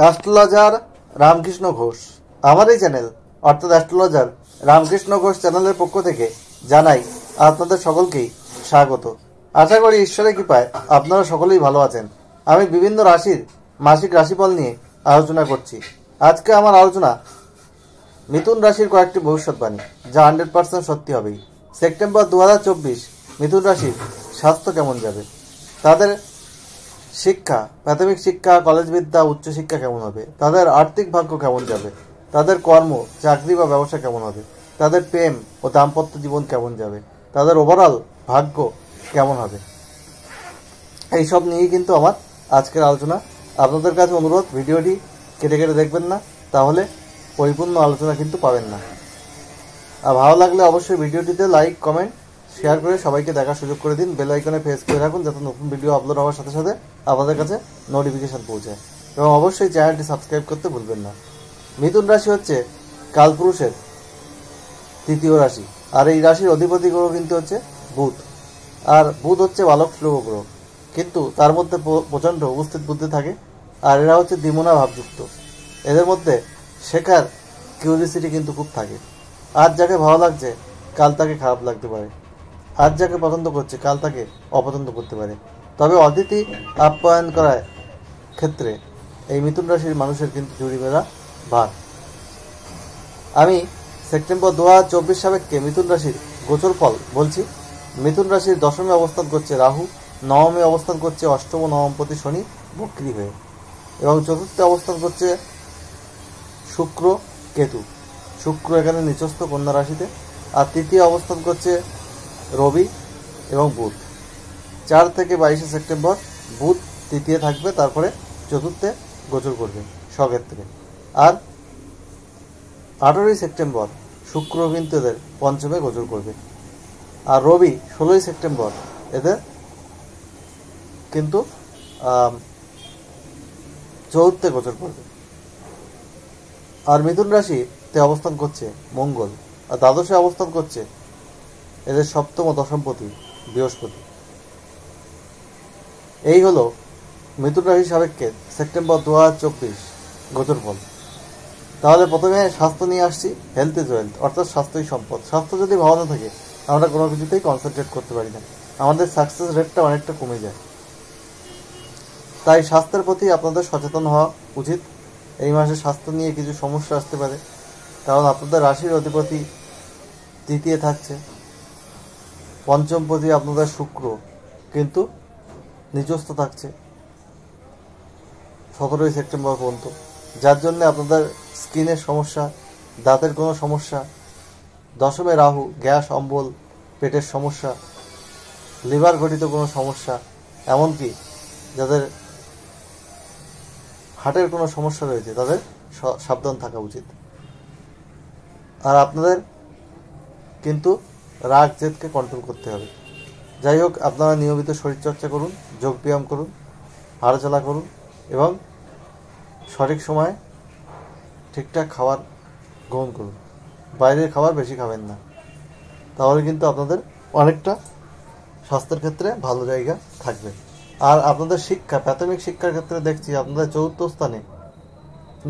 astrologer Ramakrishna Ghosh আমার এই channel অর্থাৎ অ্যাস্ট্রোলজার রামকৃষ্ণ ঘোষ চ্যানেলের পক্ষ থেকে জানাই আপনাদের সকলকেই স্বাগত আশা করি ঈশ্বরের কৃপায় আপনারা সকলেই ভালো আছেন আমি বিভিন্ন রাশির মাসিক রাশিফল নিয়ে আলোচনা করছি আজকে আমার আলোচনা মিথুন রাশির কয়েকটি ভবিষ্যৎবাণী যা হান্ড্রেড পার্সেন্ট সত্যি হবেই সেপ্টেম্বর দু মিথুন রাশির স্বাস্থ্য কেমন যাবে তাদের শিক্ষা প্রাথমিক শিক্ষা কলেজ বিদ্যা উচ্চশিক্ষা কেমন হবে তাদের আর্থিক ভাগ্য কেমন যাবে তাদের কর্ম চাকরি বা ব্যবসা কেমন হবে তাদের প্রেম ও দাম্পত্য জীবন কেমন যাবে তাদের ওভারঅল ভাগ্য কেমন হবে এইসব নিয়েই কিন্তু আমার আজকের আলোচনা আপনাদের কাছে অনুরোধ ভিডিওটি কেটে কেটে দেখবেন না তাহলে পরিপূর্ণ আলোচনা কিন্তু পাবেন না আর ভালো লাগলে অবশ্যই ভিডিওটিতে লাইক কমেন্ট শেয়ার করে সবাইকে দেখার সুযোগ করে দিন বেল আইকনে ফেস করে রাখুন যাতে নতুন ভিডিও আপলোড হওয়ার সাথে সাথে আপনাদের কাছে নোটিফিকেশান পৌঁছায় এবং অবশ্যই চ্যানেলটি সাবস্ক্রাইব করতে ভুলবেন না মিথুন রাশি হচ্ছে কালপুরুষের তৃতীয় রাশি আর এই রাশির অধিপতি গ্রহ কিন্তু হচ্ছে বুধ আর বুধ হচ্ছে বালক শ্লোক গ্রহ কিন্তু তার মধ্যে প্রচণ্ড উপস্থিত বুদ্ধি থাকে আর এরা হচ্ছে দ্বিমুনা ভাবযুক্ত এদের মধ্যে শেখার কিউরিসিটি কিন্তু খুব থাকে আর যাকে ভালো লাগছে কাল তাকে খারাপ লাগতে পারে আজ যাকে পছন্দ করছে কাল তাকে অপছন্দ করতে পারে তবে অদিতি আপ্যায়ন করার ক্ষেত্রে এই মিথুন রাশির মানুষের কিন্তু জুড়ি মেলা ভার আমি সেপ্টেম্বর দু হাজার চব্বিশ সাবেককে মিথুন রাশির গোচর ফল বলছি মিথুন রাশির দশমে অবস্থান করছে রাহু নবমে অবস্থান করছে অষ্টম নবম প্রতি শনি বক্রি হয়ে এবং চতুর্থে অবস্থান করছে শুক্র কেতু শুক্র এখানে নিচস্থ কন্যা রাশিতে আর তৃতীয় অবস্থান করছে রবি এবং বুধ চার থেকে বাইশে সেপ্টেম্বর বুধ তৃতীয় থাকবে তারপরে চতুর্থে গোচর করবে স্বক্ষেত্রে আর আঠেরোই সেপ্টেম্বর শুক্র কিন্তু এদের পঞ্চমে গোচর করবে আর রবি ষোলোই সেপ্টেম্বর এদের কিন্তু চৌর্থে গোচর করবে আর মিথুন রাশিতে অবস্থান করছে মঙ্গল আর দ্বাদশে অবস্থান করছে এদের সপ্তম ও দশমপতি বৃহস্পতি এই হলো মিথুন রাশি সাবেককে সেপ্টেম্বর দু হাজার চব্বিশ গোচরফল তাহলে প্রথমে স্বাস্থ্য নিয়ে আসছি হেলথ ইজ ওয়েলথ অর্থাৎ স্বাস্থ্যই সম্পদ স্বাস্থ্য যদি ভালো না থাকে আমরা কোনো কিছুতেই কনসেন্ট্রেট করতে পারি না আমাদের সাকসেস রেটটা অনেকটা কমে যায় তাই স্বাস্থ্যের প্রতি আপনাদের সচেতন হওয়া উচিত এই মাসে স্বাস্থ্য নিয়ে কিছু সমস্যা আসতে পারে কারণ আপনাদের রাশির অধিপতি তৃতীয় থাকছে পঞ্চম পদে আপনাদের শুক্র কিন্তু নিজস্থ থাকছে সতেরোই সেপ্টেম্বর পর্যন্ত যার জন্য আপনাদের স্কিনের সমস্যা দাঁতের কোনো সমস্যা দশমে রাহু গ্যাস অম্বল পেটের সমস্যা লিভার ঘটিত কোনো সমস্যা এমনকি যাদের হার্টের কোনো সমস্যা রয়েছে তাদের সাবধান থাকা উচিত আর আপনাদের কিন্তু রাগ জেদকে কন্ট্রোল করতে হবে যাই হোক আপনারা নিয়মিত শরীরচর্চা করুন যোগব্যায়াম করুন হাড়চলা করুন এবং সঠিক সময়ে ঠিকঠাক খাবার গ্রহণ করুন বাইরের খাবার বেশি খাবেন না তাহলে কিন্তু আপনাদের অনেকটা স্বাস্থ্যের ক্ষেত্রে ভালো জায়গা থাকবে আর আপনাদের শিক্ষা প্রাথমিক শিক্ষার ক্ষেত্রে দেখছি আপনাদের চতুর্থ স্থানে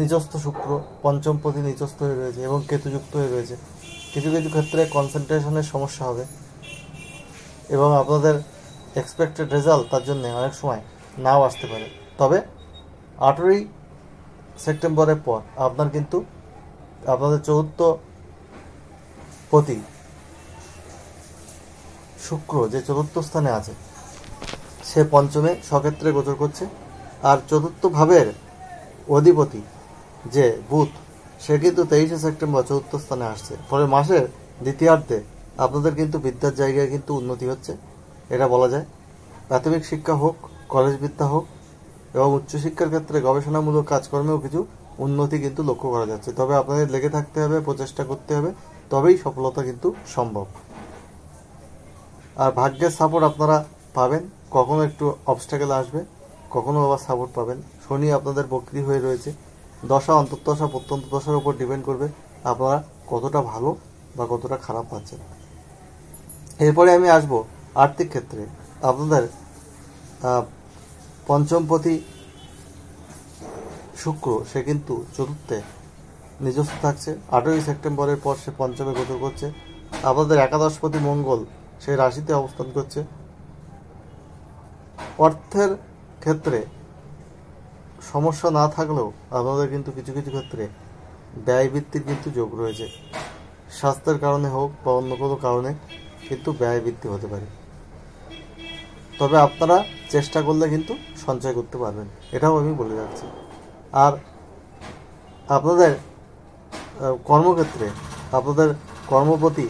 নিজস্থ শুক্র পঞ্চম প্রতি নিজস্থ হয়ে রয়েছে এবং কেতুযুক্ত হয়ে রয়েছে কিছু কিছু ক্ষেত্রে কনসেন্ট্রেশনের সমস্যা হবে এবং আপনাদের এক্সপেক্টেড রেজাল্ট তার জন্য অনেক সময় নাও আসতে পারে তবে আঠেরোই সেপ্টেম্বরের পর আপনার কিন্তু আপনাদের চতুর্থ প্রতি শুক্র যে চতুর্থ স্থানে আছে সে পঞ্চমে সক্ষেত্রে গোচর করছে আর চতুর্থ ভাবের অধিপতি যে বুথ সে কিন্তু তেইশে সেপ্টেম্বর চতুর্থ স্থানে আসছে ফলে মাসের দ্বিতীয়ার্ধে আপনাদের কিন্তু বিদ্যার জায়গায় কিন্তু উন্নতি হচ্ছে এটা বলা যায় প্রাথমিক শিক্ষা হোক কলেজ বিদ্যা হোক এবং উচ্চশিক্ষার ক্ষেত্রে গবেষণামূলক কাজকর্মেও কিছু উন্নতি কিন্তু লক্ষ্য করা যাচ্ছে তবে আপনাদের লেগে থাকতে হবে প্রচেষ্টা করতে হবে তবেই সফলতা কিন্তু সম্ভব আর ভাগ্যের সাপোর্ট আপনারা পাবেন কখনো একটু অবস্টাকেল আসবে কখনো আবার সাপোর্ট পাবেন শনি আপনাদের বক্রি হয়ে রয়েছে দশা অন্তর্দশা প্রত্যন্ত দশার উপর ডিপেন্ড করবে আপনারা কতটা ভালো বা কতটা খারাপ পাচ্ছেন এরপরে আমি আসব আর্থিক ক্ষেত্রে আপনাদের পঞ্চমপতি শুক্র সে কিন্তু চতুর্থে নিজস্ব থাকছে আঠেরোই সেপ্টেম্বরের পর সে পঞ্চমে গোচর করছে আপনাদের একাদশপতি মঙ্গল সেই রাশিতে অবস্থান করছে অর্থের ক্ষেত্রে সমস্যা না থাকলেও আপনাদের কিন্তু কিছু কিছু ক্ষেত্রে ব্যয়বৃত্তির কিন্তু যোগ রয়েছে স্বাস্থ্যের কারণে হোক বা অন্য কোনো কারণে কিন্তু ব্যয়বৃত্তি হতে পারে তবে আপনারা চেষ্টা করলে কিন্তু সঞ্চয় করতে পারবেন এটাও আমি বলে যাচ্ছি আর আপনাদের কর্মক্ষেত্রে আপনাদের কর্মপতি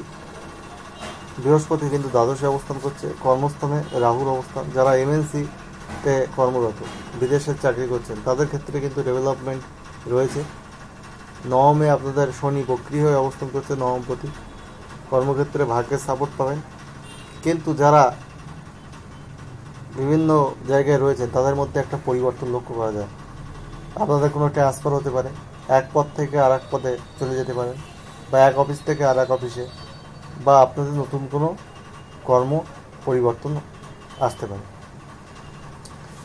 বৃহস্পতি কিন্তু দ্বাদশে অবস্থান করছে কর্মস্থানে রাহুর অবস্থান যারা এমএনসি তে কর্মরত বিদেশে চাকরি করছেন তাদের ক্ষেত্রে কিন্তু ডেভেলপমেন্ট রয়েছে নবমে আপনাদের শনি বক্রি হয়ে অবস্থান করছে প্রতি কর্মক্ষেত্রে ভাগ্যের সাপোর্ট পাবেন কিন্তু যারা বিভিন্ন জায়গায় রয়েছে তাদের মধ্যে একটা পরিবর্তন লক্ষ্য করা যায় আপনাদের কোনো ট্রান্সফার হতে পারে এক পথ থেকে আর এক পথে চলে যেতে পারেন বা এক অফিস থেকে আর এক অফিসে বা আপনাদের নতুন কোনো কর্ম পরিবর্তন আসতে পারে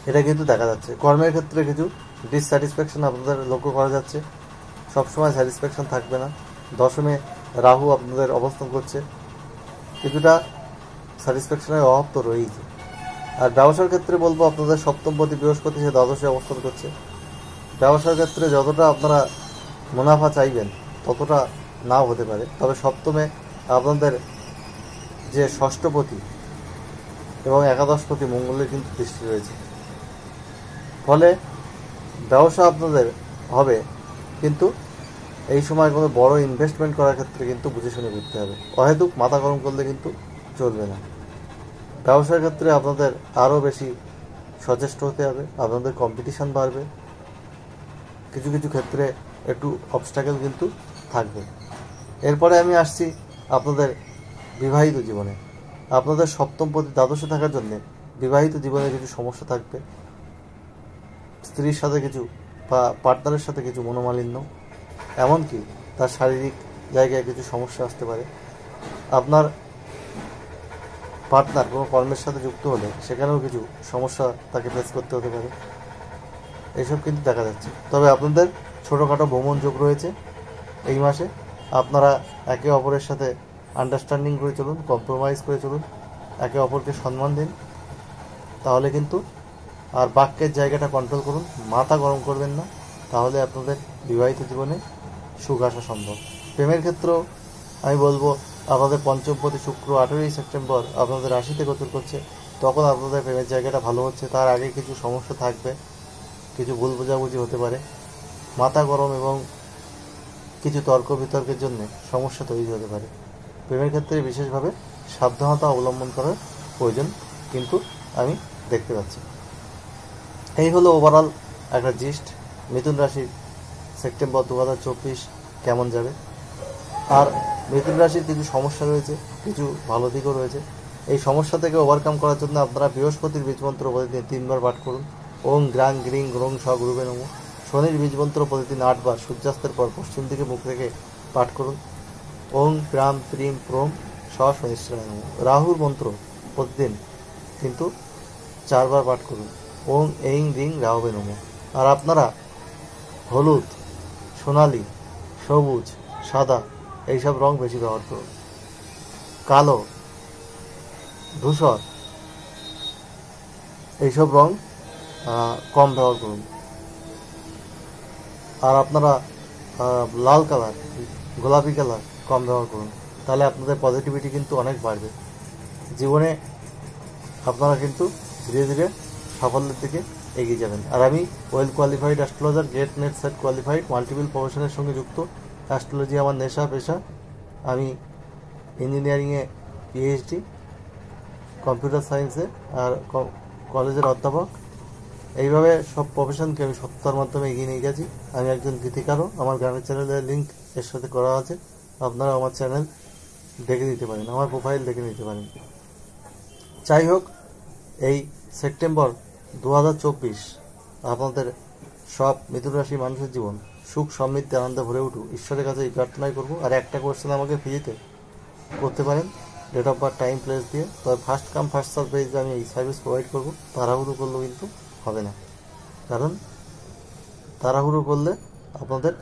এটা কিন্তু দেখা যাচ্ছে কর্মের ক্ষেত্রে কিছু ডিসস্যাটিসফ্যাকশন আপনাদের লক্ষ্য করা যাচ্ছে সবসময় স্যাটিসফ্যাকশন থাকবে না দশমে রাহু আপনাদের অবস্থান করছে কিছুটা স্যাটিসফ্যাকশনের অভাব তো রয়েছে আর ব্যবসার ক্ষেত্রে বলবো আপনাদের সপ্তম প্রতি বৃহস্পতি সে দ্বাদশে অবস্থান করছে ব্যবসার ক্ষেত্রে যতটা আপনারা মুনাফা চাইবেন ততটা নাও হতে পারে তবে সপ্তমে আপনাদের যে ষষ্ঠপতি এবং একাদশপতি মঙ্গলের কিন্তু দৃষ্টি রয়েছে ফলে ব্যবসা আপনাদের হবে কিন্তু এই সময় কোনো বড় ইনভেস্টমেন্ট করার ক্ষেত্রে কিন্তু বুঝে শুনে করতে হবে অহেতুক মাথা গরম করলে কিন্তু চলবে না ব্যবসার ক্ষেত্রে আপনাদের আরও বেশি সচেষ্ট হতে হবে আপনাদের কম্পিটিশান বাড়বে কিছু কিছু ক্ষেত্রে একটু অবস্টাকেল কিন্তু থাকবে এরপরে আমি আসছি আপনাদের বিবাহিত জীবনে আপনাদের সপ্তম প্রতি দ্বাদশে থাকার জন্যে বিবাহিত জীবনে কিছু সমস্যা থাকবে স্ত্রীর সাথে কিছু বা পার্টনারের সাথে কিছু মনোমালিন্য এমনকি তার শারীরিক জায়গায় কিছু সমস্যা আসতে পারে আপনার পার্টনার কোনো কর্মের সাথে যুক্ত হলে সেখানেও কিছু সমস্যা তাকে ফেস করতে হতে পারে এইসব কিন্তু দেখা যাচ্ছে তবে আপনাদের ছোটোখাটো ভ্রমণ যোগ রয়েছে এই মাসে আপনারা একে অপরের সাথে আন্ডারস্ট্যান্ডিং করে চলুন কম্প্রোমাইজ করে চলুন একে অপরকে সম্মান দিন তাহলে কিন্তু আর বাক্যের জায়গাটা কন্ট্রোল করুন মাথা গরম করবেন না তাহলে আপনাদের বিবাহিত জীবনে সুখ আসা সম্ভব প্রেমের ক্ষেত্র আমি বলবো আপনাদের পঞ্চমপতি শুক্র আঠেরোই সেপ্টেম্বর আপনাদের রাশিতে গোচর করছে তখন আপনাদের প্রেমের জায়গাটা ভালো হচ্ছে তার আগে কিছু সমস্যা থাকবে কিছু ভুল বোঝাবুঝি হতে পারে মাথা গরম এবং কিছু তর্ক বিতর্কের জন্য সমস্যা তৈরি হতে পারে প্রেমের ক্ষেত্রে বিশেষভাবে সাবধানতা অবলম্বন করার প্রয়োজন কিন্তু আমি দেখতে পাচ্ছি এই হলো ওভারঅল একটা জিস্ট মিথুন রাশির সেপ্টেম্বর দু কেমন যাবে আর মিথুন রাশির কিছু সমস্যা রয়েছে কিছু ভালো দিকও রয়েছে এই সমস্যা থেকে ওভারকাম করার জন্য আপনারা বৃহস্পতির বীজমন্ত্র প্রতিদিন তিনবার পাঠ করুন ওং গ্রাং গ্রিং গ্রং স গ্রুবে নম শনির বীজমন্ত্র প্রতিদিন আটবার সূর্যাস্তের পর পশ্চিম দিকে মুখ রেখে পাঠ করুন ওং প্রাম প্রিম প্রম স শনিশ্রয় নম রাহুর মন্ত্র প্রতিদিন কিন্তু চারবার পাঠ করুন ওং এইং রিং রাহবে নমো আর আপনারা হলুদ সোনালি সবুজ সাদা এইসব রং বেশি ব্যবহার করুন কালো ধূসর এইসব রং কম ব্যবহার করুন আর আপনারা লাল কালার গোলাপি কালার কম ব্যবহার করুন তাহলে আপনাদের পজিটিভিটি কিন্তু অনেক বাড়বে জীবনে আপনারা কিন্তু ধীরে ধীরে সাফল্যের দিকে এগিয়ে যাবেন আর আমি well qualified astrologer GATE NET SET qualified multiple প্রফেশনের সঙ্গে যুক্ত অ্যাস্ট্রোলজি আমার নেশা পেশা আমি ইঞ্জিনিয়ারিংয়ে পিএইচডি কম্পিউটার সায়েন্সে আর কলেজের অধ্যাপক এইভাবে সব প্রফেশনকে আমি সত্যতার মাধ্যমে এগিয়ে নিয়ে গেছি আমি একজন গীতিকারও আমার গানের চ্যানেলের লিঙ্ক এর সাথে করা আছে আপনারা আমার চ্যানেল দেখে নিতে পারেন আমার প্রোফাইল দেখে নিতে পারেন যাই হোক এই সেপ্টেম্বর দু আপনাদের সব মিথুন রাশি মানুষের জীবন সুখ সমৃদ্ধি আনন্দে ভরে উঠুক ঈশ্বরের কাছে এই প্রার্থনাই করবো আর একটা কোয়েশ্চেন আমাকে ফ্রিতে করতে পারেন date of birth time place দিয়ে তবে ফার্স্ট কাম ফার্স্ট সার্ভ বেসে আমি এই সার্ভিস প্রোভাইড করবো তাড়াহুড়ো করলেও কিন্তু হবে না কারণ তাড়াহুড়ো করলে আপনাদের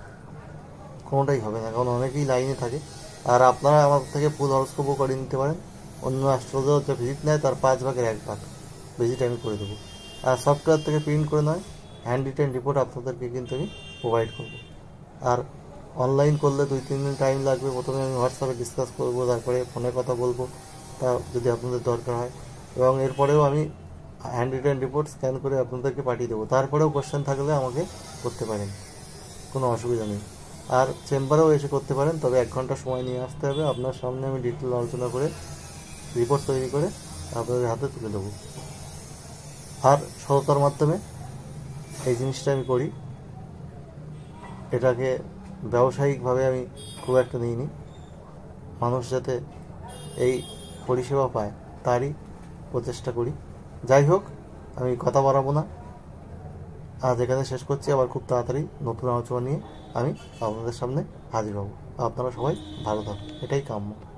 কোনোটাই হবে না কারণ অনেকেই লাইনে থাকে আর আপনারা আমার থেকে ফুল হরস্কোপও করে নিতে পারেন অন্য অ্যাস্ট্রোলজার যে ভিজিট নেয় তার পাঁচ ভাগের এক ভাগ ভিজিট আমি করে দেবো আর সফটওয়্যার থেকে প্রিন্ট করে নয় হ্যান্ড রিটেন রিপোর্ট আপনাদেরকে কিন্তু আমি প্রোভাইড করবো আর অনলাইন করলে দুই তিন দিন টাইম লাগবে প্রথমে আমি হোয়াটসঅ্যাপে ডিসকাস করবো তারপরে ফোনে কথা বলবো তা যদি আপনাদের দরকার হয় এবং এরপরেও আমি হ্যান্ড রিটার্ন রিপোর্ট স্ক্যান করে আপনাদেরকে পাঠিয়ে দেবো তারপরেও কোশ্চেন থাকলে আমাকে করতে পারেন কোনো অসুবিধা নেই আর চেম্বারেও এসে করতে পারেন তবে এক ঘন্টা সময় নিয়ে আসতে হবে আপনার সামনে আমি ডিটেল আলোচনা করে রিপোর্ট তৈরি করে আপনাদের হাতে তুলে দেবো আর সততার মাধ্যমে এই জিনিসটা আমি করি এটাকে ব্যবসায়িকভাবে আমি খুব একটা নিইনি মানুষ যাতে এই পরিষেবা পায় তারই প্রচেষ্টা করি যাই হোক আমি কথা বাড়াবো না আজ এখানে শেষ করছি আবার খুব তাড়াতাড়ি নতুন আলোচনা নিয়ে আমি আপনাদের সামনে হাজির হব আপনারা সবাই ভালো থাকুন এটাই কাম্য